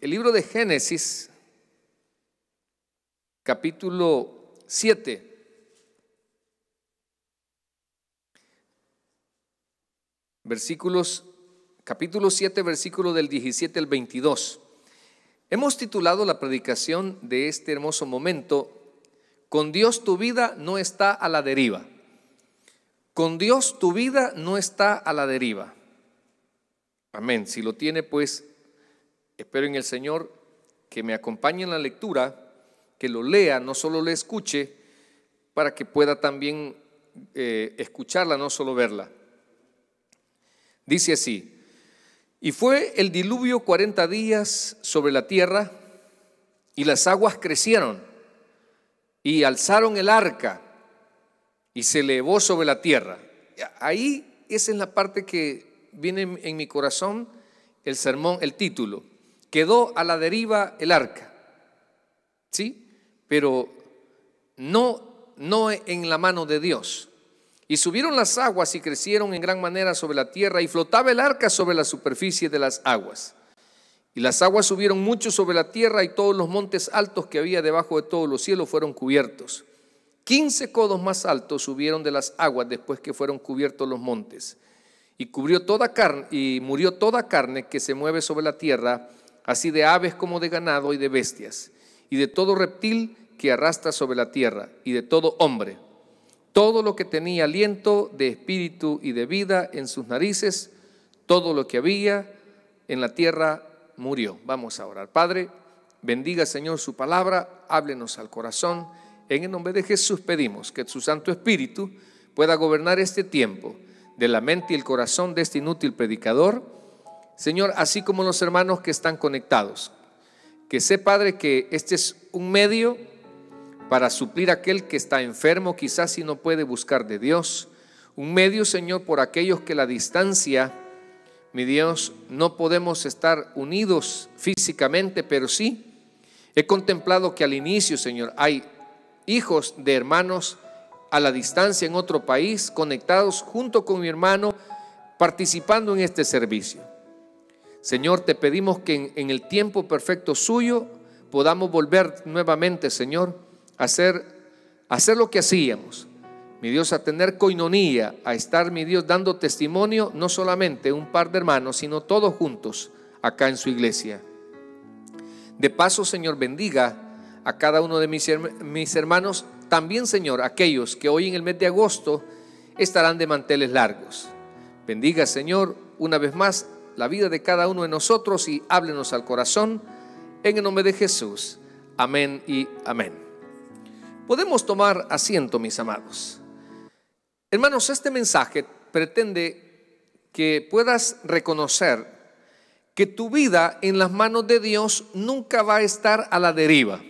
el libro de Génesis, capítulo 7. Versículos, capítulo 7, versículo del 17 al 22. Hemos titulado la predicación de este hermoso momento, Con Dios tu vida no está a la deriva. Con Dios tu vida no está a la deriva. Amén. Si lo tiene, pues Espero en el Señor que me acompañe en la lectura, que lo lea, no solo le escuche, para que pueda también eh, escucharla, no solo verla. Dice así, y fue el diluvio 40 días sobre la tierra, y las aguas crecieron, y alzaron el arca, y se elevó sobre la tierra. Ahí esa es la parte que viene en mi corazón, el sermón, el título quedó a la deriva el arca, ¿sí? Pero no, en la mano de Dios. Y subieron las aguas y crecieron en gran manera sobre la tierra y flotaba el arca sobre la superficie de las aguas. Y las aguas subieron mucho sobre la tierra y todos los montes altos que había debajo de todos los cielos fueron cubiertos. Quince codos más altos subieron de las aguas después que fueron cubiertos los montes. Y cubrió toda carne y murió toda carne que se mueve sobre la tierra así de aves como de ganado y de bestias, y de todo reptil que arrastra sobre la tierra, y de todo hombre. Todo lo que tenía aliento de espíritu y de vida en sus narices, todo lo que había en la tierra murió. Vamos a orar. Padre, bendiga Señor su palabra, háblenos al corazón. En el nombre de Jesús pedimos que su Santo Espíritu pueda gobernar este tiempo de la mente y el corazón de este inútil predicador Señor, así como los hermanos que están conectados. Que sé, Padre, que este es un medio para suplir aquel que está enfermo, quizás si no puede buscar de Dios. Un medio, Señor, por aquellos que la distancia, mi Dios, no podemos estar unidos físicamente, pero sí he contemplado que al inicio, Señor, hay hijos de hermanos a la distancia en otro país, conectados junto con mi hermano, participando en este servicio. Señor, te pedimos que en, el tiempo perfecto suyo podamos volver nuevamente, Señor, hacer, a hacer lo que hacíamos. Mi Dios, a tener coinonía, a estar, mi Dios, dando testimonio, no solamente un par de hermanos, sino todos juntos acá en su iglesia. De paso, Señor, bendiga a cada uno de mis hermanos, también, Señor, aquellos que hoy en el mes de agosto estarán de manteles largos. Bendiga, Señor, una vez más la vida de cada uno de nosotros y háblenos al corazón. En el nombre de Jesús. Amén y amén. Podemos tomar asiento, mis amados. Hermanos, este mensaje pretende que puedas reconocer que tu vida en las manos de Dios nunca va a estar a la deriva.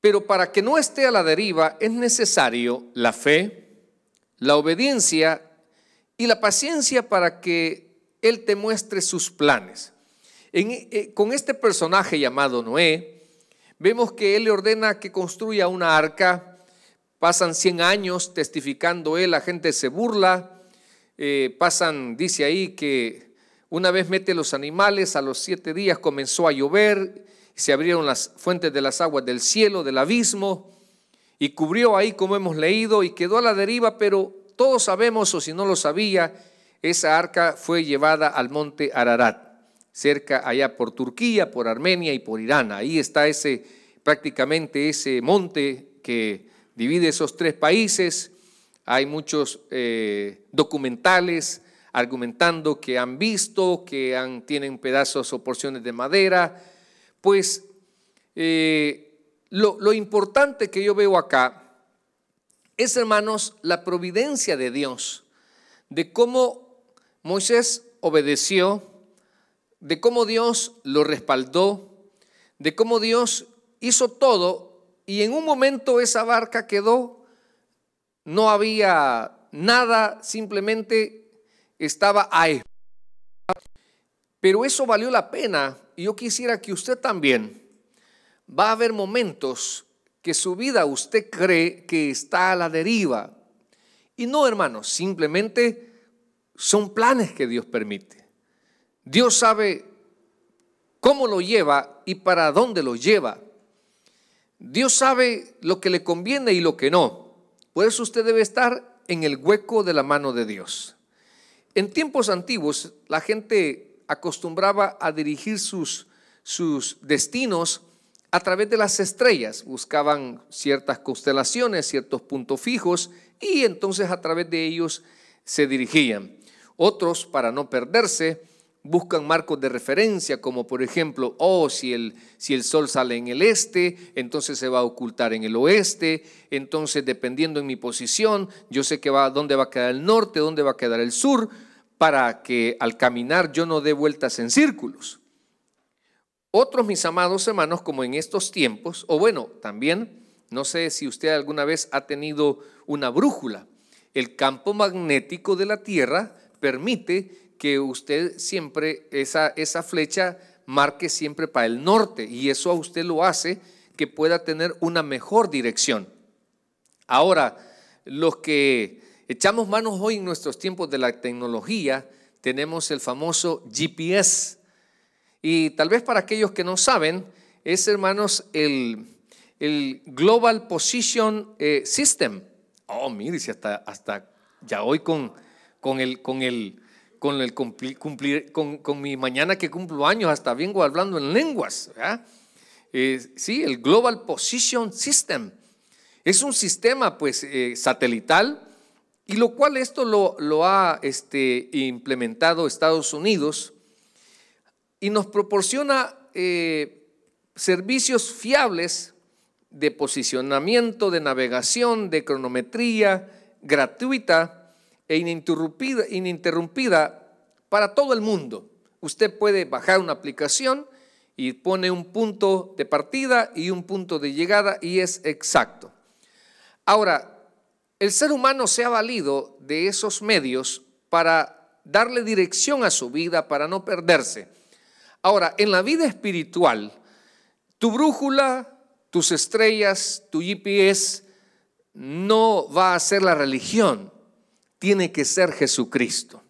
Pero para que no esté a la deriva es necesario la fe, la obediencia y la paciencia para que él te muestre sus planes. Eh, con este personaje llamado Noé, vemos que Él le ordena que construya una arca. Pasan 100 años testificando Él, la gente se burla. Eh, pasan, dice ahí, que una vez mete los animales, a los siete días comenzó a llover, se abrieron las fuentes de las aguas del cielo, del abismo, y cubrió ahí, como hemos leído, y quedó a la deriva, pero todos sabemos, o si no lo sabía, esa arca fue llevada al monte Ararat, cerca allá por Turquía, por Armenia y por Irán. Ahí está ese, prácticamente ese monte que divide esos tres países. Hay muchos eh, documentales argumentando que han visto, que han, tienen pedazos o porciones de madera. Pues eh, lo, lo importante que yo veo acá es, hermanos, la providencia de Dios, de cómo Moisés obedeció, de cómo Dios lo respaldó, de cómo Dios hizo todo y en un momento esa barca quedó, no había nada, simplemente estaba ahí. Pero eso valió la pena y yo quisiera que usted también va a haber momentos que su vida usted cree que está a la deriva. Y no, hermanos, simplemente son planes que Dios permite. Dios sabe cómo lo lleva y para dónde lo lleva. Dios sabe lo que le conviene y lo que no. Por eso usted debe estar en el hueco de la mano de Dios. En tiempos antiguos, la gente acostumbraba a dirigir sus, sus destinos a través de las estrellas. Buscaban ciertas constelaciones, ciertos puntos fijos, y entonces a través de ellos se dirigían. Otros, para no perderse, buscan marcos de referencia, como por ejemplo, oh, si el, si el sol sale en el este, entonces se va a ocultar en el oeste, entonces dependiendo en mi posición, yo sé que va, dónde va a quedar el norte, dónde va a quedar el sur, para que al caminar yo no dé vueltas en círculos. Otros, mis amados hermanos, como en estos tiempos, o bueno, también, no sé si usted alguna vez ha tenido una brújula, el campo magnético de la Tierra permite que usted siempre, esa, esa flecha marque siempre para el norte y eso a usted lo hace que pueda tener una mejor dirección. Ahora, los que echamos manos hoy en nuestros tiempos de la tecnología, tenemos el famoso GPS. Y tal vez para aquellos que no saben, es, hermanos, el, Global Position eh, System. Oh, mire, si hasta, hasta ya hoy con con el, con el, con el cumplir, con, mi mañana que cumplo años, hasta vengo hablando en lenguas. Eh, sí, el Global Position System. Es un sistema pues eh, satelital y lo cual esto lo, ha este, implementado Estados Unidos y nos proporciona eh, servicios fiables de posicionamiento, de navegación, de cronometría gratuita e ininterrumpida, ininterrumpida para todo el mundo. Usted puede bajar una aplicación y pone un punto de partida y un punto de llegada y es exacto. Ahora, el ser humano se ha valido de esos medios para darle dirección a su vida, para no perderse. Ahora, en la vida espiritual, tu brújula, tus estrellas, tu GPS no va a ser la religión, tiene que ser Jesucristo.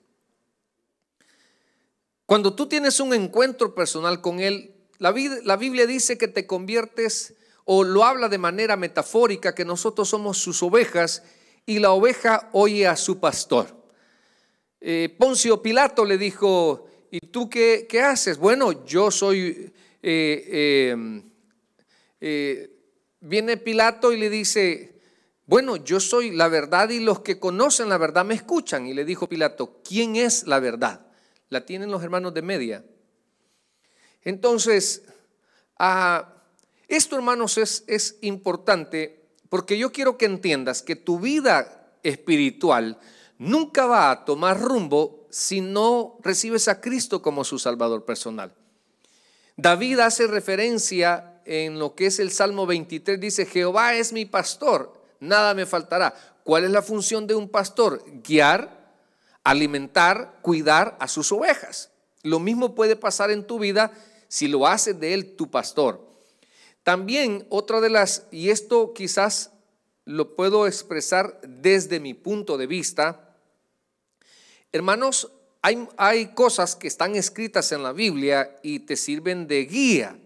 Cuando tú tienes un encuentro personal con Él, la, Biblia dice que te conviertes o lo habla de manera metafórica que nosotros somos sus ovejas y la oveja oye a su pastor. Eh, Poncio Pilato le dijo, ¿y tú qué, haces? Bueno, yo soy... Eh, eh, viene Pilato y le dice, bueno, yo soy la verdad y los que conocen la verdad me escuchan. Y le dijo Pilato, ¿quién es la verdad? La tienen los hermanos de media. Entonces, ah, esto hermanos es, es importante porque yo quiero que entiendas que tu vida espiritual nunca va a tomar rumbo si no recibes a Cristo como su Salvador personal. David hace referencia en lo que es el Salmo 23, dice, Jehová es mi pastor nada me faltará. ¿Cuál es la función de un pastor? Guiar, alimentar, cuidar a sus ovejas. Lo mismo puede pasar en tu vida si lo haces de él tu pastor. También otra de las, y esto quizás lo puedo expresar desde mi punto de vista, hermanos, hay, hay cosas que están escritas en la Biblia y te sirven de guía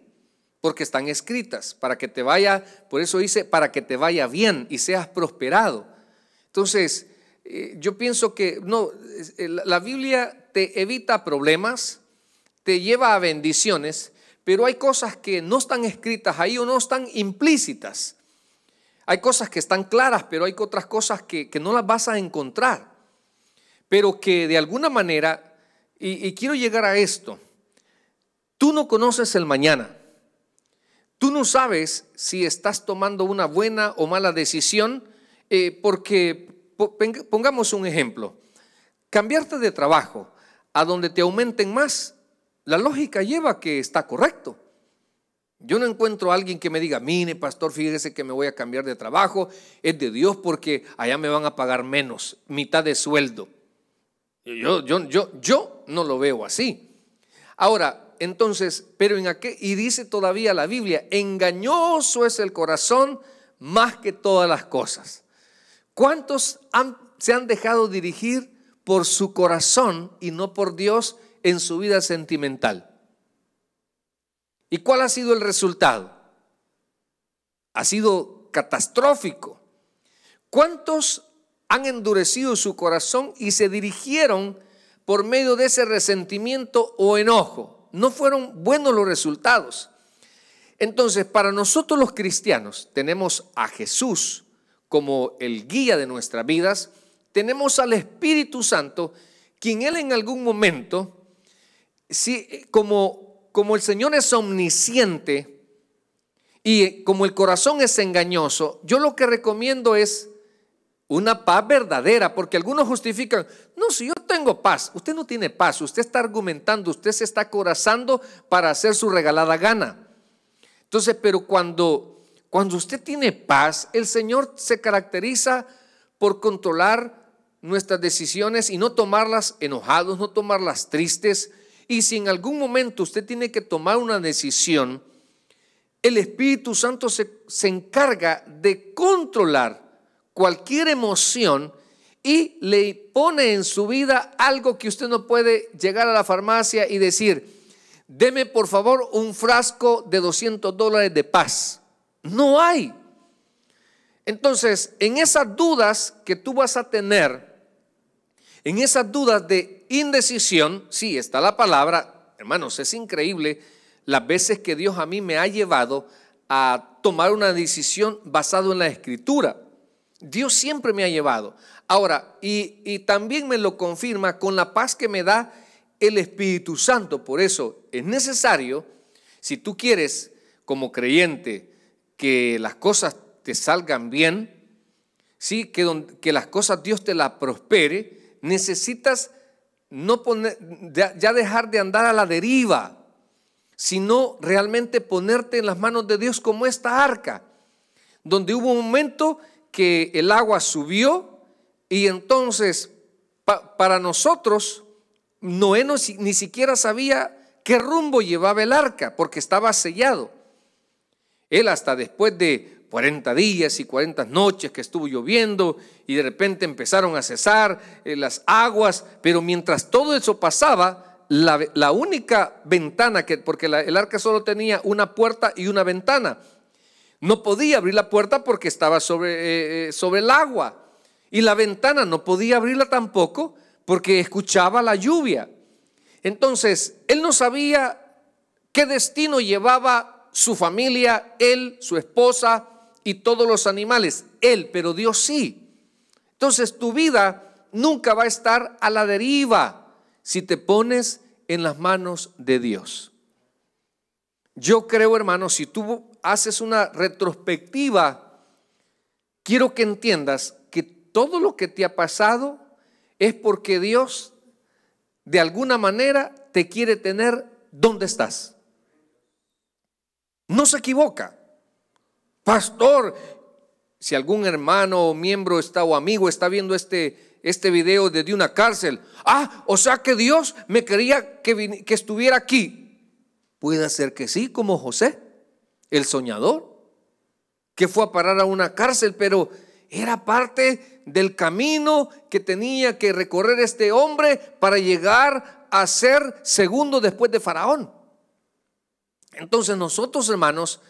porque están escritas, para que te vaya, por eso dice, para que te vaya bien y seas prosperado. Entonces, eh, yo pienso que no, eh, la Biblia te evita problemas, te lleva a bendiciones, pero hay cosas que no están escritas ahí o no están implícitas. Hay cosas que están claras, pero hay otras cosas que, no las vas a encontrar. Pero que de alguna manera, y quiero llegar a esto, tú no conoces el mañana. Tú no sabes si estás tomando una buena o mala decisión eh, porque, pongamos un ejemplo, cambiarte de trabajo a donde te aumenten más, la lógica lleva que está correcto. Yo no encuentro a alguien que me diga, mire, pastor, fíjese que me voy a cambiar de trabajo, es de Dios porque allá me van a pagar menos, mitad de sueldo. Yo, yo, yo, yo no lo veo así. Ahora, entonces, pero en qué y dice todavía la Biblia, engañoso es el corazón más que todas las cosas. ¿Cuántos se han dejado dirigir por su corazón y no por Dios en su vida sentimental? ¿Y cuál ha sido el resultado? Ha sido catastrófico. ¿Cuántos han endurecido su corazón y se dirigieron por medio de ese resentimiento o enojo no fueron buenos los resultados. Entonces, para nosotros los cristianos, tenemos a Jesús como el guía de nuestras vidas, tenemos al Espíritu Santo, quien Él en algún momento, sí, como, como el Señor es omnisciente y como el corazón es engañoso, yo lo que recomiendo es una paz verdadera, porque algunos justifican, si yo tengo paz, usted no tiene paz, usted está argumentando, usted se está acorazando para hacer su regalada gana. Entonces, pero cuando, cuando usted tiene paz, el Señor se caracteriza por controlar nuestras decisiones y no tomarlas enojados, no tomarlas tristes. Y si en algún momento usted tiene que tomar una decisión, el Espíritu Santo se, se encarga de controlar cualquier emoción y le pone en su vida algo que usted no puede llegar a la farmacia y decir, deme por favor un frasco de 200 dólares de paz. No hay. Entonces, en esas dudas que tú vas a tener, en esas dudas de indecisión, sí, está la palabra, hermanos, es increíble las veces que Dios a mí me ha llevado a tomar una decisión basado en la escritura. Dios siempre me ha llevado. Ahora, y, también me lo confirma con la paz que me da el Espíritu Santo. Por eso es necesario, si tú quieres como creyente que las cosas te salgan bien, ¿sí? que, que las cosas Dios te las prospere, necesitas no poner, ya dejar de andar a la deriva, sino realmente ponerte en las manos de Dios como esta arca, donde hubo un momento que el agua subió y entonces para nosotros Noé no, ni siquiera sabía qué rumbo llevaba el arca porque estaba sellado. Él hasta después de 40 días y 40 noches que estuvo lloviendo y de repente empezaron a cesar eh, las aguas, pero mientras todo eso pasaba, la, única ventana, que, porque el arca solo tenía una puerta y una ventana, no podía abrir la puerta porque estaba sobre, eh, eh, sobre el agua. Y la ventana no podía abrirla tampoco porque escuchaba la lluvia. Entonces, él no sabía qué destino llevaba su familia, él, su esposa y todos los animales. Él, pero Dios sí. Entonces tu vida nunca va a estar a la deriva si te pones en las manos de Dios. Yo creo, hermano, si tú haces una retrospectiva, quiero que entiendas que todo lo que te ha pasado es porque Dios de alguna manera te quiere tener donde estás. No se equivoca. Pastor, si algún hermano o miembro está o amigo está viendo este, este video desde una cárcel, ah, o sea que Dios me quería que, que estuviera aquí. Puede ser que sí, como José el soñador, que fue a parar a una cárcel, pero era parte del camino que tenía que recorrer este hombre para llegar a ser segundo después de Faraón. Entonces nosotros, hermanos,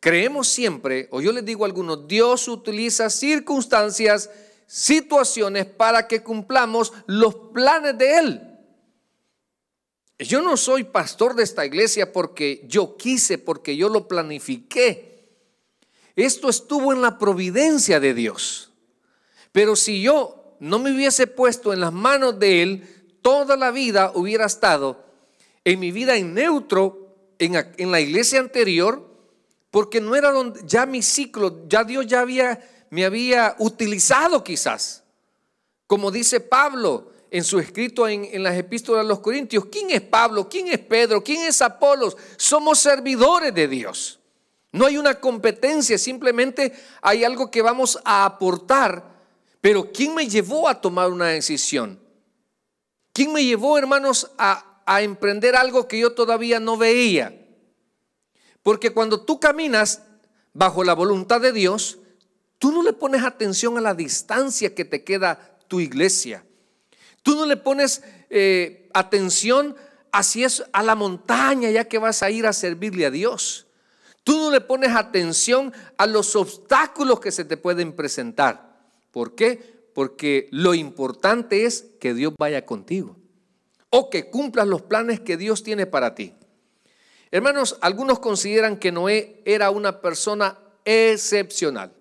creemos siempre, o yo les digo a algunos, Dios utiliza circunstancias, situaciones para que cumplamos los planes de Él. Yo no soy pastor de esta iglesia porque yo quise, porque yo lo planifiqué. Esto estuvo en la providencia de Dios. Pero si yo no me hubiese puesto en las manos de Él, toda la vida hubiera estado en mi vida en neutro, en, la iglesia anterior, porque no era donde ya mi ciclo, ya Dios ya había, me había utilizado quizás. Como dice Pablo, en su escrito en, las epístolas a los Corintios, ¿quién es Pablo? ¿Quién es Pedro? ¿Quién es Apolos? Somos servidores de Dios. No hay una competencia, simplemente hay algo que vamos a aportar. Pero ¿quién me llevó a tomar una decisión? ¿Quién me llevó, hermanos, a, a emprender algo que yo todavía no veía? Porque cuando tú caminas bajo la voluntad de Dios, tú no le pones atención a la distancia que te queda tu iglesia. Tú no le pones eh, atención es a la montaña ya que vas a ir a servirle a Dios. Tú no le pones atención a los obstáculos que se te pueden presentar. ¿Por qué? Porque lo importante es que Dios vaya contigo o que cumplas los planes que Dios tiene para ti. Hermanos, algunos consideran que Noé era una persona excepcional.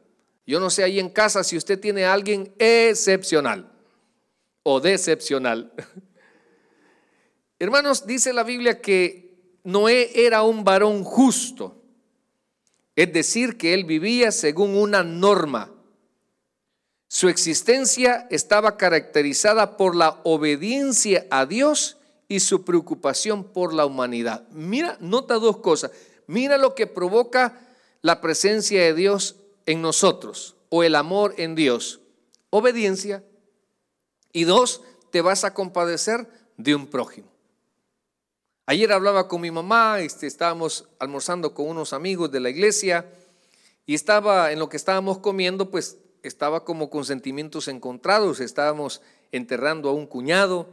Yo no sé ahí en casa si usted tiene a alguien excepcional o decepcional. Hermanos, dice la Biblia que Noé era un varón justo, es decir, que él vivía según una norma. Su existencia estaba caracterizada por la obediencia a Dios y su preocupación por la humanidad. Mira, nota dos cosas. Mira lo que provoca la presencia de Dios en nosotros o el amor en Dios. Obediencia y dos, te vas a compadecer de un prójimo. Ayer hablaba con mi mamá, este, estábamos almorzando con unos amigos de la iglesia y estaba en lo que estábamos comiendo, pues estaba como con sentimientos encontrados, estábamos enterrando a un cuñado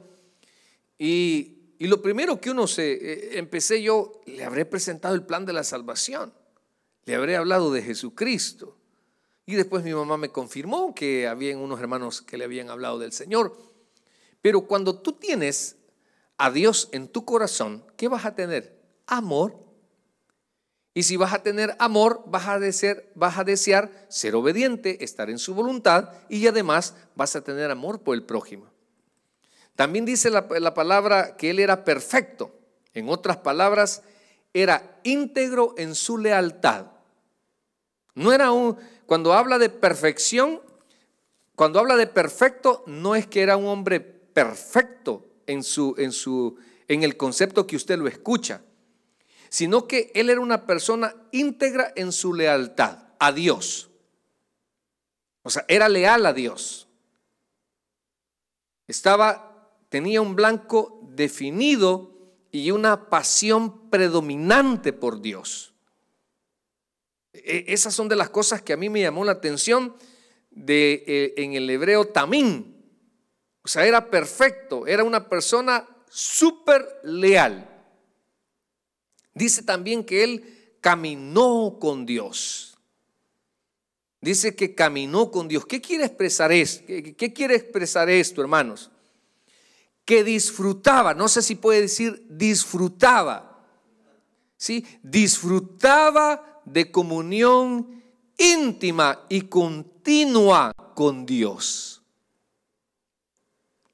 y, lo primero que uno se, eh, empecé yo, le habré presentado el plan de la salvación, le habré hablado de Jesucristo, y después mi mamá me confirmó que había unos hermanos que le habían hablado del Señor. Pero cuando tú tienes a Dios en tu corazón, ¿qué vas a tener? Amor. Y si vas a tener amor, vas a, desear, desear ser obediente, estar en su voluntad y además vas a tener amor por el prójimo. También dice la palabra que Él era perfecto. En otras palabras, era íntegro en su lealtad. No era un, cuando habla de perfección, cuando habla de perfecto, no es que era un hombre perfecto en, su, en, su, en el concepto que usted lo escucha, sino que él era una persona íntegra en su lealtad a Dios. O sea, era leal a Dios. Estaba, tenía un blanco definido y una pasión predominante por Dios. E, esas son de las cosas que a mí me llamó la atención de, eh, en el hebreo tamín. O sea, era perfecto, era una persona súper leal. Dice también que él caminó con Dios. Dice que caminó con Dios. ¿Qué quiere expresar esto? ¿Qué quiere expresar esto, hermanos? Que disfrutaba, no sé si puede decir disfrutaba. ¿Sí? Disfrutaba de comunión íntima y continua con Dios.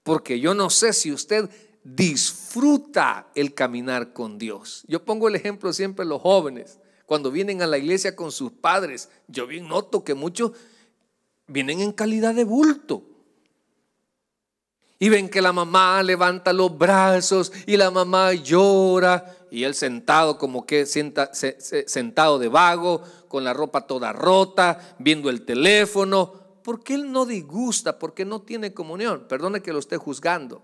Porque yo no sé si usted disfruta el caminar con Dios. Yo pongo el ejemplo siempre los jóvenes, cuando vienen a la iglesia con sus padres, yo bien noto que muchos vienen en calidad de bulto. Y ven que la mamá levanta los brazos y la mamá llora y él sentado como que sienta, sentado de vago, con la ropa toda rota, viendo el teléfono. Porque él no disgusta? Porque no tiene comunión. Perdone que lo esté juzgando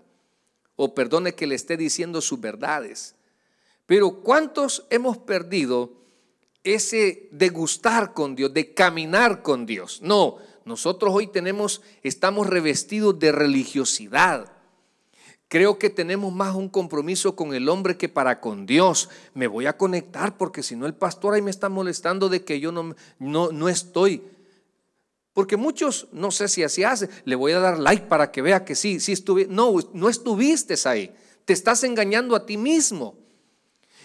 o perdone que le esté diciendo sus verdades. Pero ¿cuántos hemos perdido ese degustar con Dios, de caminar con Dios? No, nosotros hoy tenemos, estamos revestidos de religiosidad. Creo que tenemos más un compromiso con el hombre que para con Dios. Me voy a conectar porque si no el pastor ahí me está molestando de que yo no, no, no estoy. Porque muchos, no sé si así hace, le voy a dar like para que vea que sí, sí estuve. No, no estuviste ahí. Te estás engañando a ti mismo.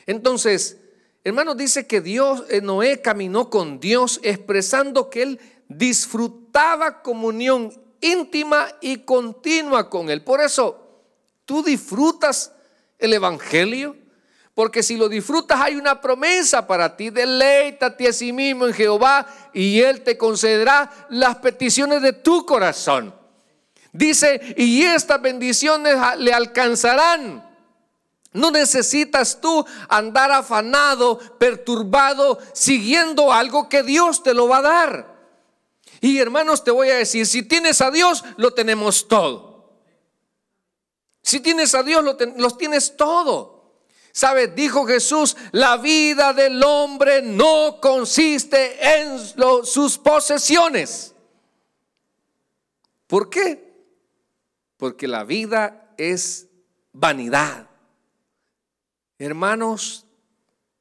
Entonces, hermano, dice que Dios, eh, Noé caminó con Dios expresando que él disfrutaba comunión íntima y continua con Él. Por eso, tú disfrutas el Evangelio, porque si lo disfrutas hay una promesa para ti. Deleítate a sí mismo en Jehová y Él te concederá las peticiones de tu corazón. Dice, y estas bendiciones le alcanzarán. No necesitas tú andar afanado, perturbado, siguiendo algo que Dios te lo va a dar. Y hermanos, te voy a decir, si tienes a Dios, lo tenemos todo. Si tienes a Dios, lo los tienes todo. ¿Sabes? Dijo Jesús, la vida del hombre no consiste en sus posesiones. ¿Por qué? Porque la vida es vanidad. Hermanos,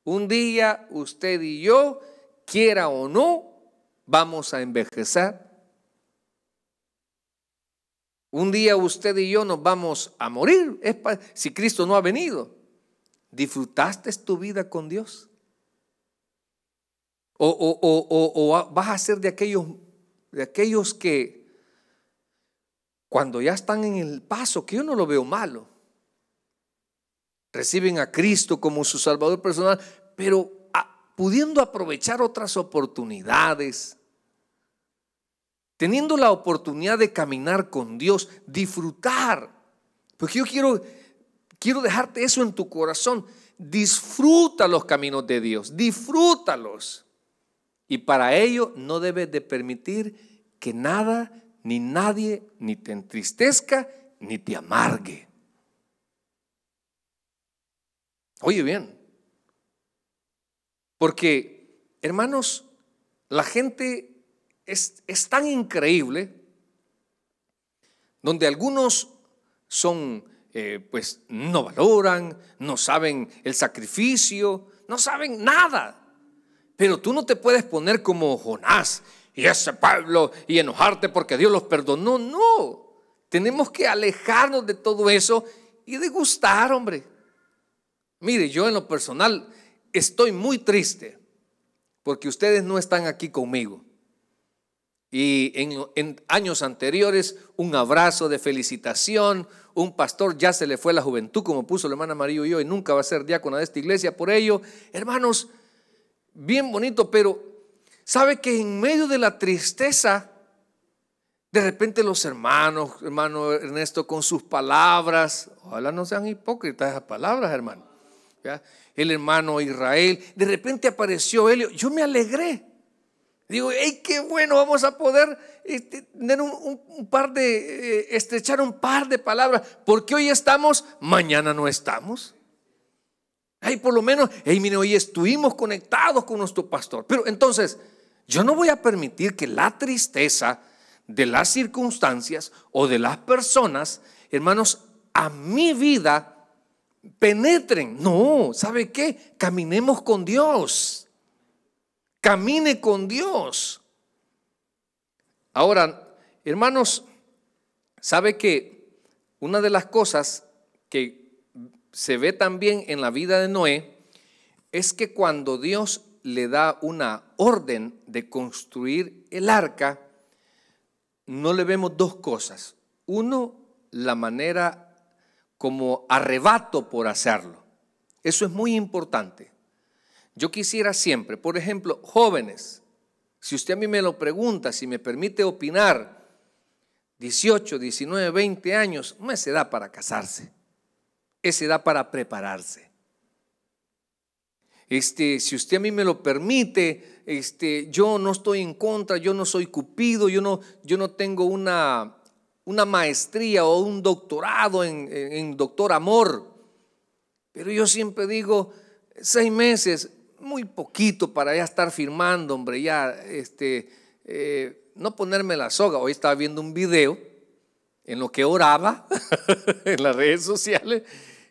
un día usted y yo, quiera o no, vamos a envejecer. Un día usted y yo nos vamos a morir si Cristo no ha venido. ¿Disfrutaste tu vida con Dios? ¿O, vas a ser de aquellos, de aquellos que cuando ya están en el paso, que yo no lo veo malo, reciben a Cristo como su Salvador personal, pero pudiendo aprovechar otras oportunidades, teniendo la oportunidad de caminar con Dios, disfrutar. Porque yo quiero, quiero dejarte eso en tu corazón. Disfruta los caminos de Dios, disfrútalos. Y para ello no debes de permitir que nada ni nadie ni te entristezca ni te amargue. Oye bien, porque, hermanos, la gente es, tan increíble, donde algunos son, eh, pues, no valoran, no saben el sacrificio, no saben nada. Pero tú no te puedes poner como Jonás y ese pueblo y enojarte porque Dios los perdonó. No, tenemos que alejarnos de todo eso y degustar, hombre. Mire, yo en lo personal estoy muy triste porque ustedes no están aquí conmigo. Y en, años anteriores, un abrazo de felicitación, un pastor ya se le fue la juventud, como puso la hermana María y yo, y nunca va a ser diácono de esta iglesia. Por ello, hermanos, bien bonito, pero sabe que en medio de la tristeza, de repente los hermanos, hermano Ernesto, con sus palabras, ojalá no sean hipócritas esas palabras, hermano el hermano Israel. De repente apareció él Yo me alegré. Digo, ay qué bueno! Vamos a poder este, tener un, par de, eh, estrechar un par de palabras. Porque hoy estamos, mañana no estamos. Ay, por lo menos, hey, mire, hoy estuvimos conectados con nuestro pastor. Pero entonces, yo no voy a permitir que la tristeza de las circunstancias o de las personas, hermanos, a mi vida penetren. No, ¿sabe qué? Caminemos con Dios. Camine con Dios. Ahora, hermanos, ¿sabe que una de las cosas que se ve también en la vida de Noé es que cuando Dios le da una orden de construir el arca, no le vemos dos cosas. Uno, la manera como arrebato por hacerlo. Eso es muy importante. Yo quisiera siempre, por ejemplo, jóvenes, si usted a mí me lo pregunta, si me permite opinar, 18, 19, 20 años, no es edad para casarse, es edad para prepararse. Este, si usted a mí me lo permite, este, yo no estoy en contra, yo no soy cupido, yo no, yo no tengo una una maestría o un doctorado en, doctor amor. Pero yo siempre digo, seis meses, muy poquito para ya estar firmando, hombre, ya, este, eh, no ponerme la soga. Hoy estaba viendo un video en lo que oraba en las redes sociales.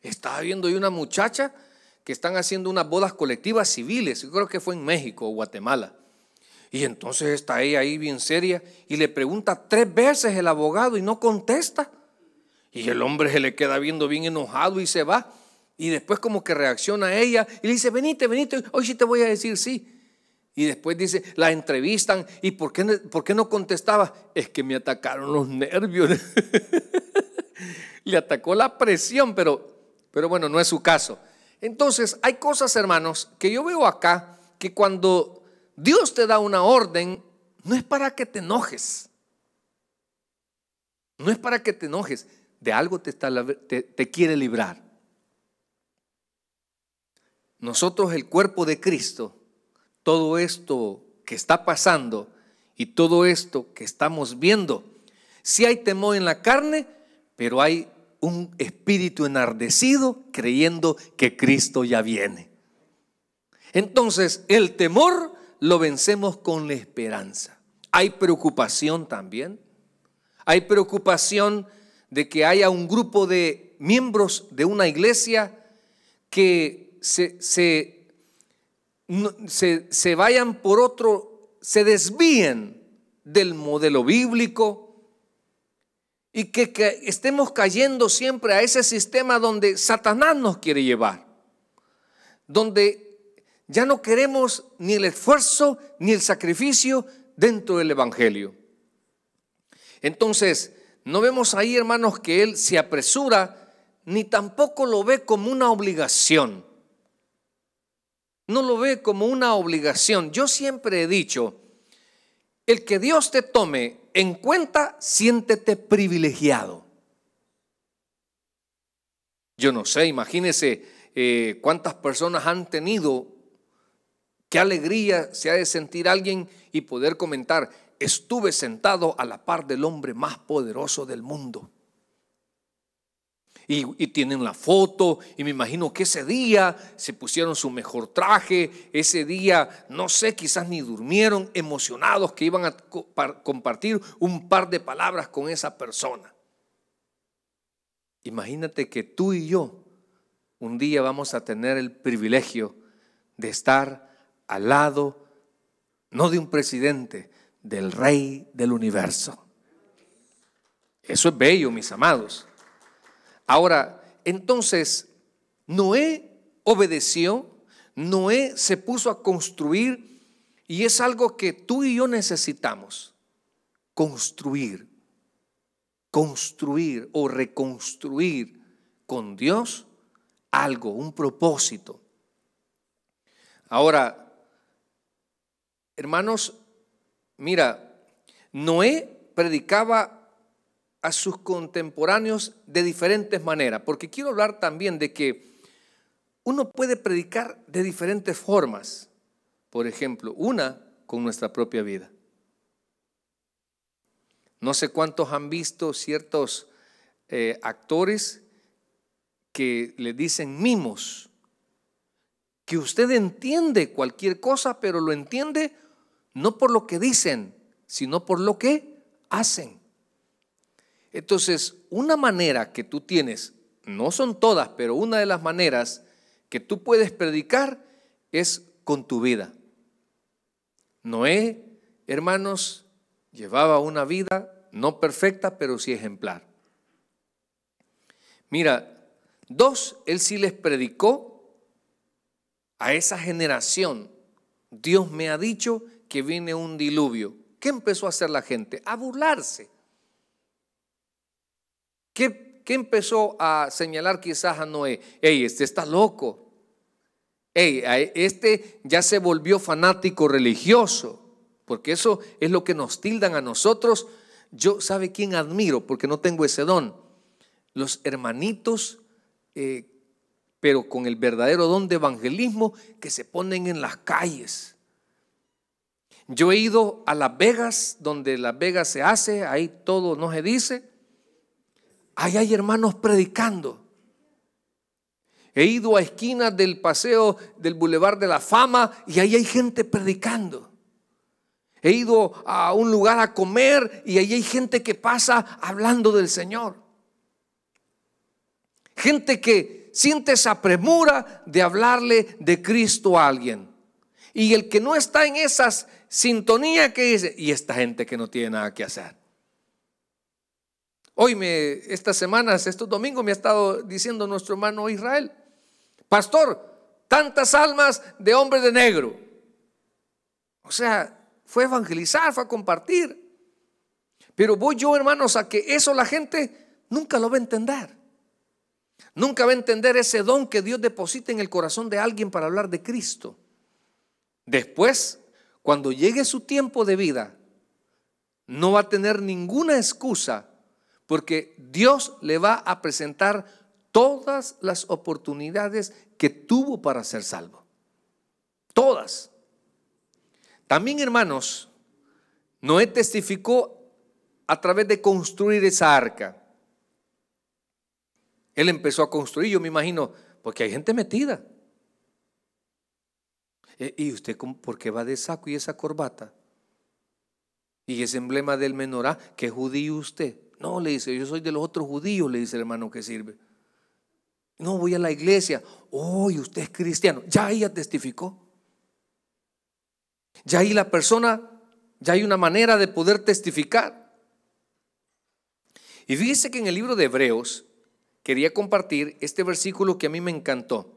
Estaba viendo ahí una muchacha que están haciendo unas bodas colectivas civiles, yo creo que fue en México o Guatemala. Y entonces está ella ahí bien seria y le pregunta tres veces el abogado y no contesta. Y el hombre se le queda viendo bien enojado y se va. Y después como que reacciona a ella y le dice, venite, venite, hoy sí te voy a decir sí. Y después dice, la entrevistan y ¿por qué, por qué no contestaba? Es que me atacaron los nervios. le atacó la presión, pero, pero bueno, no es su caso. Entonces, hay cosas, hermanos, que yo veo acá que cuando Dios te da una orden, no es para que te enojes. No es para que te enojes. De algo te, está, te, quiere librar. Nosotros, el cuerpo de Cristo, todo esto que está pasando y todo esto que estamos viendo, si hay temor en la carne, pero hay un espíritu enardecido creyendo que Cristo ya viene. Entonces, el temor lo vencemos con la esperanza. Hay preocupación también. Hay preocupación de que haya un grupo de miembros de una iglesia que se, se, vayan por otro, se desvíen del modelo bíblico y que, estemos cayendo siempre a ese sistema donde Satanás nos quiere llevar, donde ya no queremos ni el esfuerzo ni el sacrificio dentro del Evangelio. Entonces, no vemos ahí, hermanos, que Él se apresura, ni tampoco lo ve como una obligación. No lo ve como una obligación. Yo siempre he dicho, el que Dios te tome en cuenta, siéntete privilegiado. Yo no sé, imagínese eh, cuántas personas han tenido Qué alegría se ha de sentir alguien y poder comentar, estuve sentado a la par del hombre más poderoso del mundo. Y, tienen la foto y me imagino que ese día se pusieron su mejor traje, ese día no sé, quizás ni durmieron emocionados que iban a compartir un par de palabras con esa persona. Imagínate que tú y yo un día vamos a tener el privilegio de estar al lado, no de un presidente, del rey del universo. Eso es bello, mis amados. Ahora, entonces, Noé obedeció, Noé se puso a construir y es algo que tú y yo necesitamos, construir, construir o reconstruir con Dios algo, un propósito. Ahora, Hermanos, mira, Noé predicaba a sus contemporáneos de diferentes maneras, porque quiero hablar también de que uno puede predicar de diferentes formas. Por ejemplo, una con nuestra propia vida. No sé cuántos han visto ciertos eh, actores que le dicen mimos, que usted entiende cualquier cosa, pero lo entiende no por lo que dicen, sino por lo que hacen. Entonces, una manera que tú tienes, no son todas, pero una de las maneras que tú puedes predicar es con tu vida. Noé, hermanos, llevaba una vida no perfecta, pero sí ejemplar. Mira, dos, él sí les predicó a esa generación. Dios me ha dicho que viene un diluvio. ¿Qué empezó a hacer la gente? A burlarse. ¿Qué, empezó a señalar quizás a Noé? Ey, este está loco. Ey, este ya se volvió fanático religioso. Porque eso es lo que nos tildan a nosotros. Yo, ¿sabe quién admiro? Porque no tengo ese don. Los hermanitos eh, pero con el verdadero don de evangelismo que se ponen en las calles. Yo he ido a Las Vegas, donde Las Vegas se hace, ahí todo no se dice. Ahí hay hermanos predicando. He ido a esquinas del paseo del Boulevard de la Fama y ahí hay gente predicando. He ido a un lugar a comer y ahí hay gente que pasa hablando del Señor. Gente que siente esa premura de hablarle de Cristo a alguien. Y el que no está en esas sintonía que dice, y esta gente que no tiene nada que hacer. Hoy, me, estas semanas, estos domingos, me ha estado diciendo nuestro hermano Israel, pastor, tantas almas de hombre de negro. O sea, fue evangelizar, fue a compartir. Pero voy yo, hermanos, a que eso la gente nunca lo va a entender. Nunca va a entender ese don que Dios deposita en el corazón de alguien para hablar de Cristo. Después, cuando llegue su tiempo de vida, no va a tener ninguna excusa porque Dios le va a presentar todas las oportunidades que tuvo para ser salvo. Todas. También, hermanos, Noé testificó a través de construir esa arca. Él empezó a construir, yo me imagino, porque hay gente metida. Eh, ¿Y usted por qué va de saco y esa corbata? Y ese emblema del menorá, ¿qué judío usted? No, le dice, yo soy de los otros judíos, le dice el hermano que sirve. No, voy a la iglesia. Oh, usted es cristiano. Ya ahí testificó. Ya ahí la persona, ya hay una manera de poder testificar. Y fíjese que en el libro de Hebreos quería compartir este versículo que a mí me encantó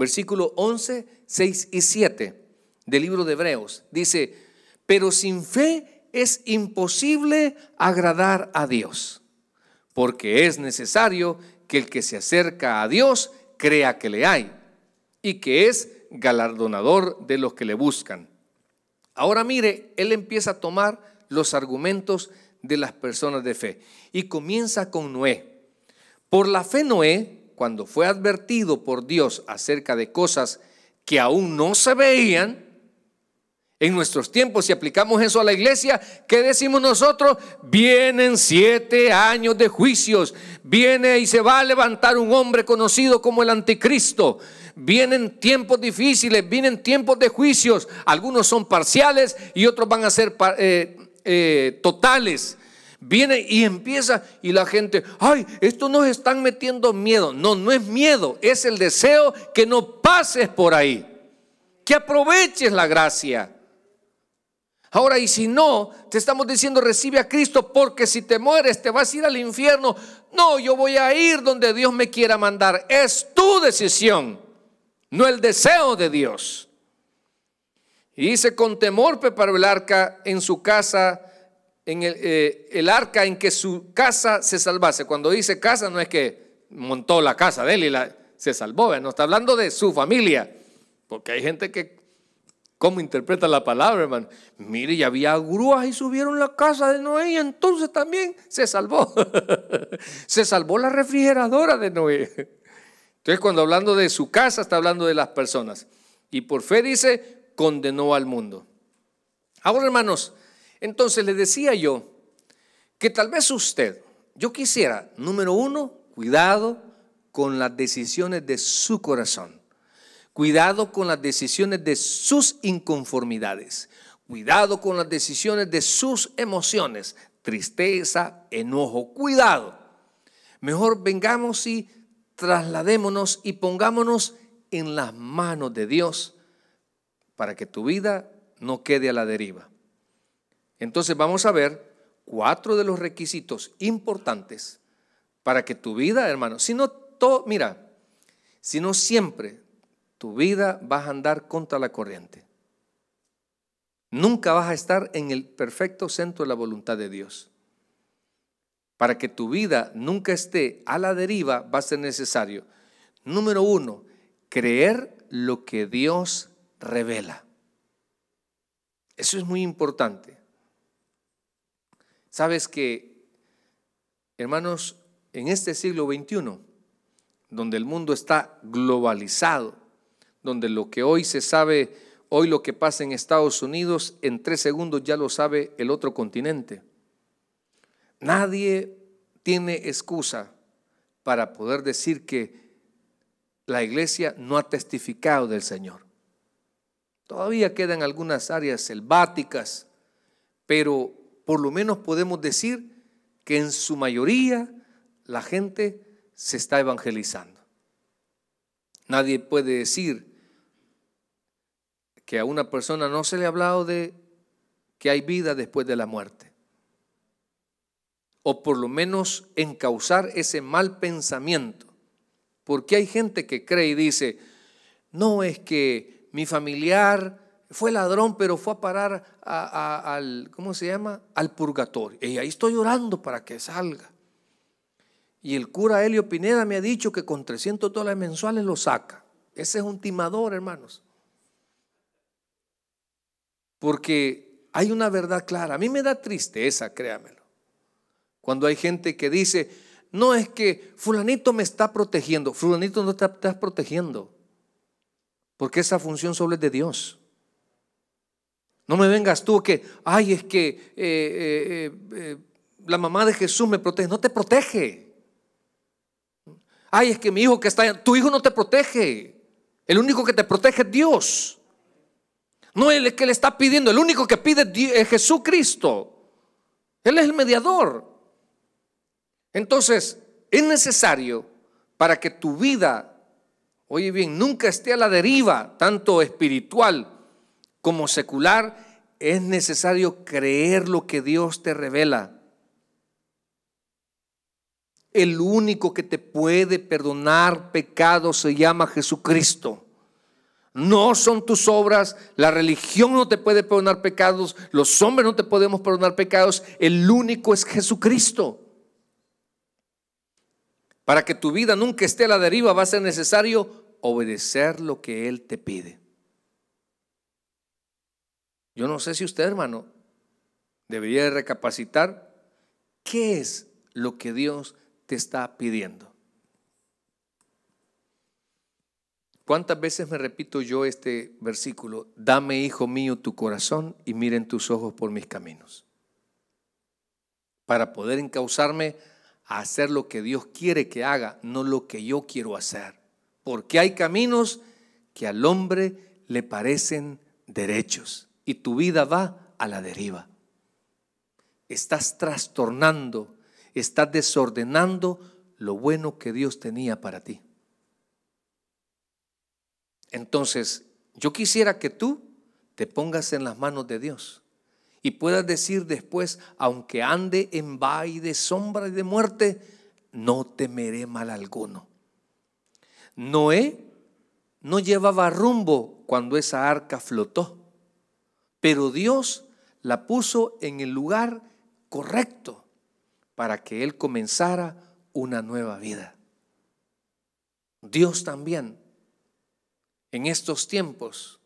versículo 11, 6 y 7 del libro de Hebreos. Dice, pero sin fe es imposible agradar a Dios, porque es necesario que el que se acerca a Dios crea que le hay y que es galardonador de los que le buscan. Ahora mire, él empieza a tomar los argumentos de las personas de fe y comienza con Noé. Por la fe Noé, cuando fue advertido por Dios acerca de cosas que aún no se veían, en nuestros tiempos, si aplicamos eso a la iglesia, ¿qué decimos nosotros? Vienen siete años de juicios. Viene y se va a levantar un hombre conocido como el anticristo. Vienen tiempos difíciles, vienen tiempos de juicios. Algunos son parciales y otros van a ser eh, eh, totales. Viene y empieza y la gente, ay, esto nos están metiendo miedo. No, no es miedo, es el deseo que no pases por ahí, que aproveches la gracia. Ahora, y si no, te estamos diciendo recibe a Cristo porque si te mueres te vas a ir al infierno. No, yo voy a ir donde Dios me quiera mandar. Es tu decisión, no el deseo de Dios. Y dice, con temor preparó el arca en su casa en eh, el, arca en que su casa se salvase. Cuando dice casa, no es que montó la casa de él y se salvó, no está hablando de su familia, porque hay gente que, ¿cómo interpreta la palabra, hermano? Mire, ya había grúas y subieron la casa de Noé y entonces también se salvó. se salvó la refrigeradora de Noé. Entonces, cuando hablando de su casa, está hablando de las personas. Y por fe dice, condenó al mundo. Ahora, hermanos, entonces le decía yo que tal vez usted, yo quisiera, número uno, cuidado con las decisiones de su corazón, cuidado con las decisiones de sus inconformidades, cuidado con las decisiones de sus emociones, tristeza, enojo, cuidado. Mejor vengamos y trasladémonos y pongámonos en las manos de Dios para que tu vida no quede a la deriva. Entonces vamos a ver cuatro de los requisitos importantes para que tu vida, hermano, si no todo, mira, si no siempre tu vida vas a andar contra la corriente. Nunca vas a estar en el perfecto centro de la voluntad de Dios. Para que tu vida nunca esté a la deriva va a ser necesario, número uno, creer lo que Dios revela. Eso es muy importante. Sabes que, hermanos, en este siglo XXI, donde el mundo está globalizado, donde lo que hoy se sabe, hoy lo que pasa en Estados Unidos, en tres segundos ya lo sabe el otro continente. Nadie tiene excusa para poder decir que la iglesia no ha testificado del Señor. Todavía quedan algunas áreas selváticas, pero por lo menos podemos decir que en su mayoría la gente se está evangelizando. Nadie puede decir que a una persona no se le ha hablado de que hay vida después de la muerte. O por lo menos encauzar ese mal pensamiento. Porque hay gente que cree y dice, no es que mi familiar fue ladrón, pero fue a parar al, ¿cómo se llama? Al purgatorio. Y ahí estoy orando para que salga. Y el cura Helio Pineda me ha dicho que con 300 dólares mensuales lo saca. Ese es un timador, hermanos. Porque hay una verdad clara. A mí me da tristeza, créamelo. Cuando hay gente que dice, no es que fulanito me está protegiendo. Fulanito no te estás protegiendo. Porque esa función solo es de Dios. No me vengas tú que, ay, es que eh, eh, eh, la mamá de Jesús me protege. No te protege. Ay, es que mi hijo que está allá, tu hijo no te protege. El único que te protege es Dios. No el que le está pidiendo, el único que pide es Jesucristo. Él es el mediador. Entonces, es necesario para que tu vida, oye bien, nunca esté a la deriva, tanto espiritual como secular, es necesario creer lo que Dios te revela. El único que te puede perdonar pecados se llama Jesucristo. No son tus obras, la religión no te puede perdonar pecados, los hombres no te podemos perdonar pecados, el único es Jesucristo. Para que tu vida nunca esté a la deriva va a ser necesario obedecer lo que Él te pide. Yo no sé si usted, hermano, debería recapacitar qué es lo que Dios te está pidiendo. ¿Cuántas veces me repito yo este versículo? Dame, hijo mío, tu corazón y miren tus ojos por mis caminos. Para poder encauzarme a hacer lo que Dios quiere que haga, no lo que yo quiero hacer. Porque hay caminos que al hombre le parecen derechos, y tu vida va a la deriva. Estás trastornando, estás desordenando lo bueno que Dios tenía para ti. Entonces, yo quisiera que tú te pongas en las manos de Dios y puedas decir después, aunque ande en y de sombra y de muerte, no temeré mal alguno. Noé no llevaba rumbo cuando esa arca flotó. Pero Dios la puso en el lugar correcto para que él comenzara una nueva vida. Dios también, en estos tiempos,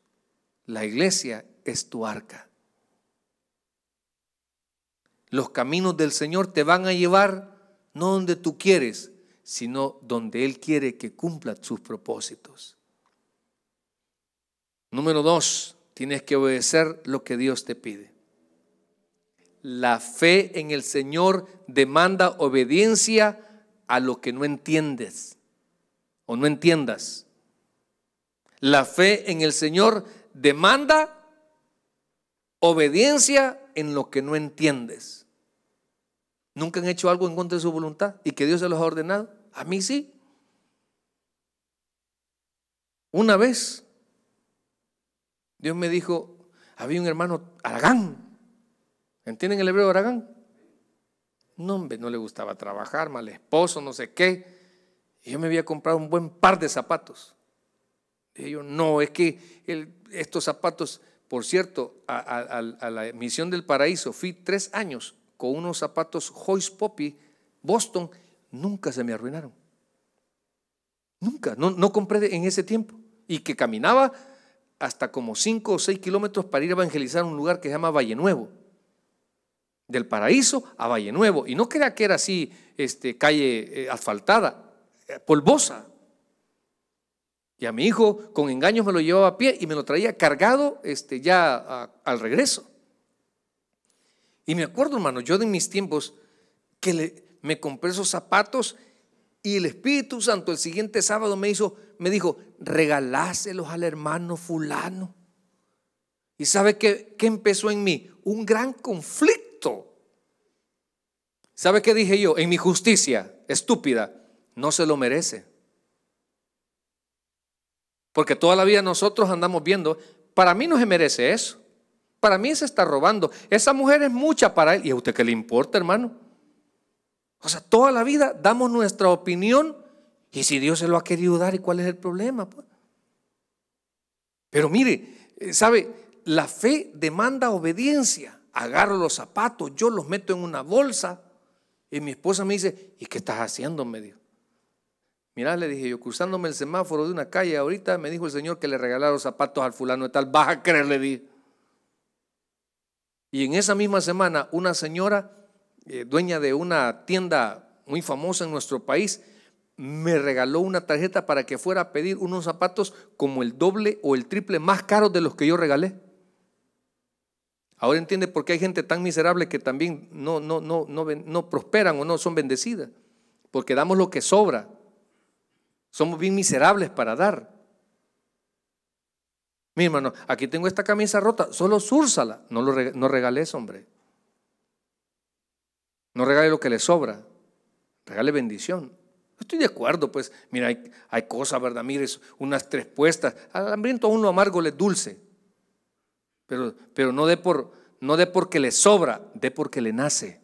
la iglesia es tu arca. Los caminos del Señor te van a llevar no donde tú quieres, sino donde Él quiere que cumpla sus propósitos. Número dos, Tienes que obedecer lo que Dios te pide. La fe en el Señor demanda obediencia a lo que no entiendes o no entiendas. La fe en el Señor demanda obediencia en lo que no entiendes. ¿Nunca han hecho algo en contra de su voluntad y que Dios se los ha ordenado? A mí sí. Una vez Dios me dijo, había un hermano Aragán. ¿Entienden el hebreo Aragán? No, hombre, no le gustaba trabajar, mal esposo, no sé qué. yo me había comprado un buen par de zapatos. Dije no, es que estos zapatos, por cierto, a, la misión del paraíso fui tres años con unos zapatos Joyce Poppy, Boston, nunca se me arruinaron. Nunca, no, no compré en ese tiempo. Y que caminaba hasta como cinco o seis kilómetros para ir a evangelizar un lugar que se llama Valle Nuevo. Del Paraíso a Valle Nuevo. Y no crea que era así, este, calle eh, asfaltada, eh, polvosa. Y a mi hijo con engaños me lo llevaba a pie y me lo traía cargado este, ya al regreso. Y me acuerdo, hermano, yo de mis tiempos que le, me compré esos zapatos y el Espíritu Santo el siguiente sábado me hizo, me dijo, regaláselos al hermano fulano. ¿Y sabe qué, qué empezó en mí? Un gran conflicto. ¿Sabe qué dije yo? En mi justicia estúpida, no se lo merece. Porque toda la vida nosotros andamos viendo, para mí no se merece eso. Para mí se está robando. Esa mujer es mucha para él. ¿Y a usted qué le importa, hermano? O sea, toda la vida damos nuestra opinión y si Dios se lo ha querido dar, ¿y cuál es el problema? Pues? Pero mire, eh, ¿sabe? La fe demanda obediencia. Agarro los zapatos, yo los meto en una bolsa y mi esposa me dice, ¿y qué estás haciendo? Me dijo. Mirá, le dije yo, cruzándome el semáforo de una calle, ahorita me dijo el Señor que le los zapatos al fulano de tal, vas a quererle? le Y en esa misma semana, una señora eh, dueña de una tienda muy famosa en nuestro país, me regaló una tarjeta para que fuera a pedir unos zapatos como el doble o el triple más caros de los que yo regalé. Ahora entiende por qué hay gente tan miserable que también no, no, no, no, prosperan o no son bendecidas, porque damos lo que sobra. Somos bien miserables para dar. Mi hermano, aquí tengo esta camisa rota, solo súrsala. No, lo, no hombre. No regale lo que le sobra, regale bendición. Estoy de acuerdo, pues, mira, hay, cosas, ¿verdad? Mire, unas tres puestas. Al hambriento uno amargo le dulce. Pero, pero no, de por, no porque le sobra, dé porque le nace.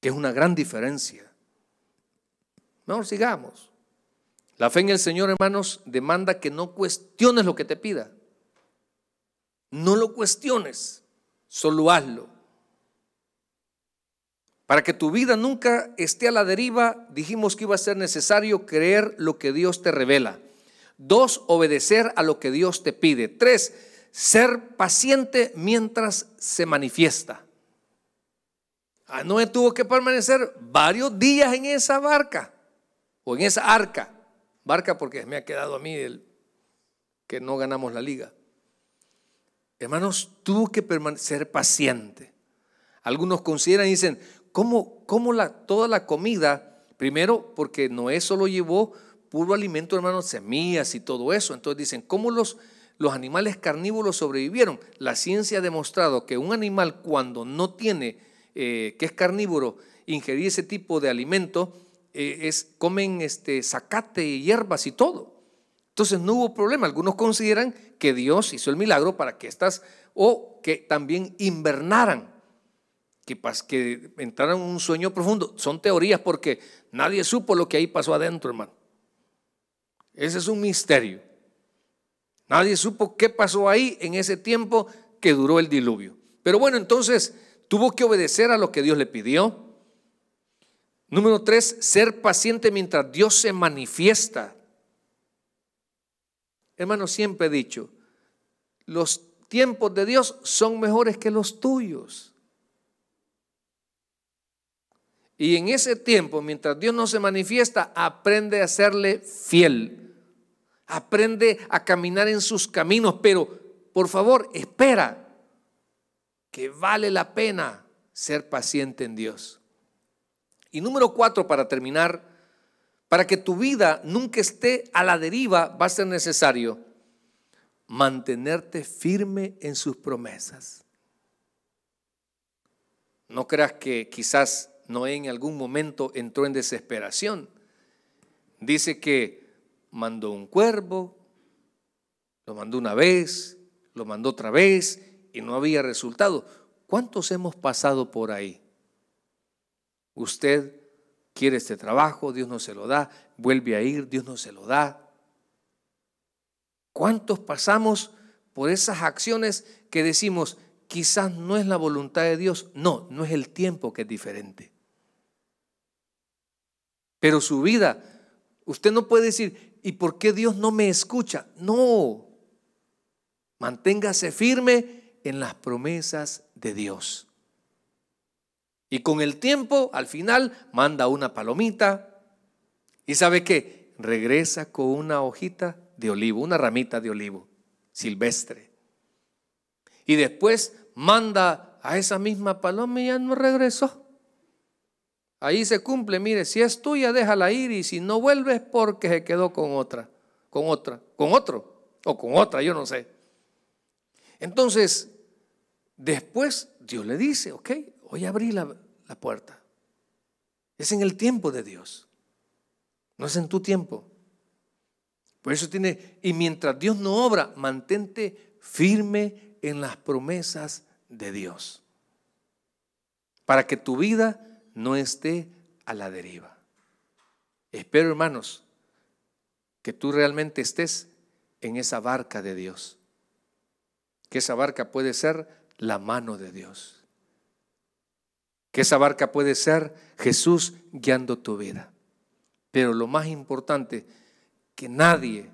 Que es una gran diferencia. Mejor sigamos. La fe en el Señor, hermanos, demanda que no cuestiones lo que te pida. No lo cuestiones, solo hazlo. Para que tu vida nunca esté a la deriva, dijimos que iba a ser necesario creer lo que Dios te revela. Dos, obedecer a lo que Dios te pide. Tres, ser paciente mientras se manifiesta. A ah, Noé tuvo que permanecer varios días en esa barca o en esa arca. Barca porque me ha quedado a mí el que no ganamos la liga. Hermanos, tuvo que permanecer paciente. Algunos consideran y dicen, ¿Cómo, la, toda la comida? Primero, porque Noé solo llevó puro alimento, hermanos, semillas y todo eso. Entonces dicen, ¿cómo los, los animales carnívoros sobrevivieron? La ciencia ha demostrado que un animal cuando no tiene, eh, que es carnívoro, ingerir ese tipo de alimento, eh, es, comen este, zacate y hierbas y todo. Entonces no hubo problema. Algunos consideran que Dios hizo el milagro para que estas o que también invernaran que, entraron en un sueño profundo. Son teorías porque nadie supo lo que ahí pasó adentro, hermano. Ese es un misterio. Nadie supo qué pasó ahí en ese tiempo que duró el diluvio. Pero bueno, entonces tuvo que obedecer a lo que Dios le pidió. Número tres, ser paciente mientras Dios se manifiesta. Hermano, siempre he dicho, los tiempos de Dios son mejores que los tuyos. Y en ese tiempo, mientras Dios no se manifiesta, aprende a serle fiel. Aprende a caminar en sus caminos, pero por favor, espera que vale la pena ser paciente en Dios. Y número cuatro, para terminar, para que tu vida nunca esté a la deriva, va a ser necesario mantenerte firme en sus promesas. No creas que quizás Noé en algún momento entró en desesperación. Dice que mandó un cuervo, lo mandó una vez, lo mandó otra vez y no había resultado. ¿Cuántos hemos pasado por ahí? Usted quiere este trabajo, Dios no se lo da, vuelve a ir, Dios no se lo da. ¿Cuántos pasamos por esas acciones que decimos, quizás no es la voluntad de Dios? No, no es el tiempo que es diferente. Pero su vida, usted no puede decir, ¿y por qué Dios no me escucha? No. Manténgase firme en las promesas de Dios. Y con el tiempo, al final, manda una palomita. ¿Y sabe qué? Regresa con una hojita de olivo, una ramita de olivo silvestre. Y después manda a esa misma paloma y ya no regresó. Ahí se cumple, mire, si es tuya, déjala ir y si no vuelves porque se quedó con otra, con otra, con otro o con otra, yo no sé. Entonces, después Dios le dice, ok, hoy abrí la, la puerta. Es en el tiempo de Dios, no es en tu tiempo. Por eso tiene, y mientras Dios no obra, mantente firme en las promesas de Dios. Para que tu vida no esté a la deriva. Espero, hermanos, que tú realmente estés en esa barca de Dios, que esa barca puede ser la mano de Dios, que esa barca puede ser Jesús guiando tu vida. Pero lo más importante, que nadie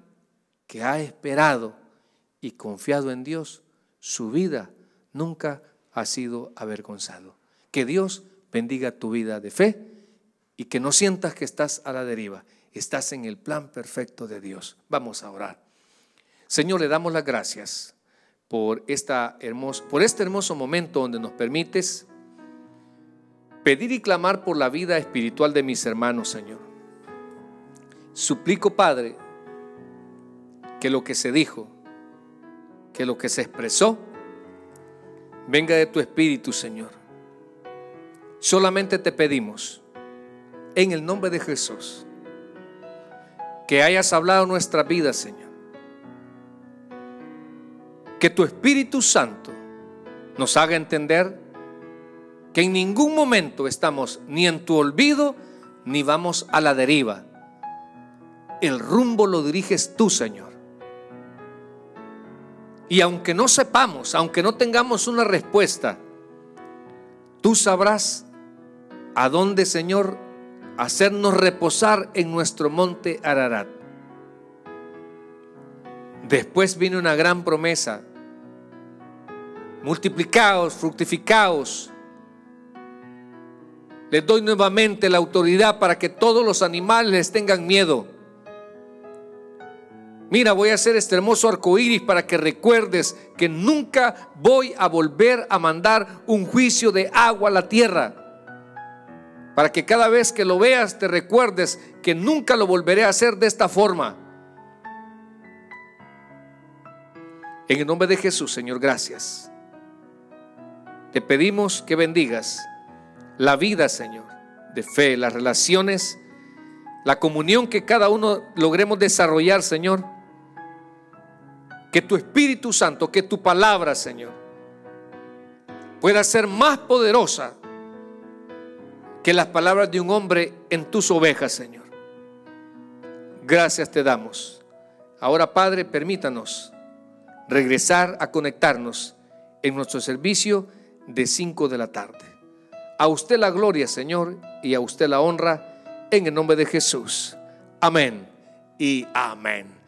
que ha esperado y confiado en Dios, su vida nunca ha sido avergonzado. Que Dios bendiga tu vida de fe y que no sientas que estás a la deriva. Estás en el plan perfecto de Dios. Vamos a orar. Señor, le damos las gracias por, esta por este hermoso momento donde nos permites pedir y clamar por la vida espiritual de mis hermanos, Señor. Suplico, Padre, que lo que se dijo, que lo que se expresó, venga de tu espíritu, Señor Solamente te pedimos, en el nombre de Jesús, que hayas hablado nuestra vida, Señor. Que tu Espíritu Santo nos haga entender que en ningún momento estamos ni en tu olvido ni vamos a la deriva. El rumbo lo diriges tú, Señor. Y aunque no sepamos, aunque no tengamos una respuesta, tú sabrás ¿A dónde, Señor, hacernos reposar en nuestro monte Ararat? Después viene una gran promesa. Multiplicaos, fructificaos. Les doy nuevamente la autoridad para que todos los animales tengan miedo. Mira, voy a hacer este hermoso arco iris para que recuerdes que nunca voy a volver a mandar un juicio de agua a la tierra para que cada vez que lo veas te recuerdes que nunca lo volveré a hacer de esta forma. En el nombre de Jesús, Señor, gracias. Te pedimos que bendigas la vida, Señor, de fe, las relaciones, la comunión que cada uno logremos desarrollar, Señor. Que tu Espíritu Santo, que tu palabra, Señor, pueda ser más poderosa que las palabras de un hombre en tus ovejas, Señor. Gracias te damos. Ahora, Padre, permítanos regresar a conectarnos en nuestro servicio de 5 de la tarde. A usted la gloria, Señor, y a usted la honra, en el nombre de Jesús. Amén y amén.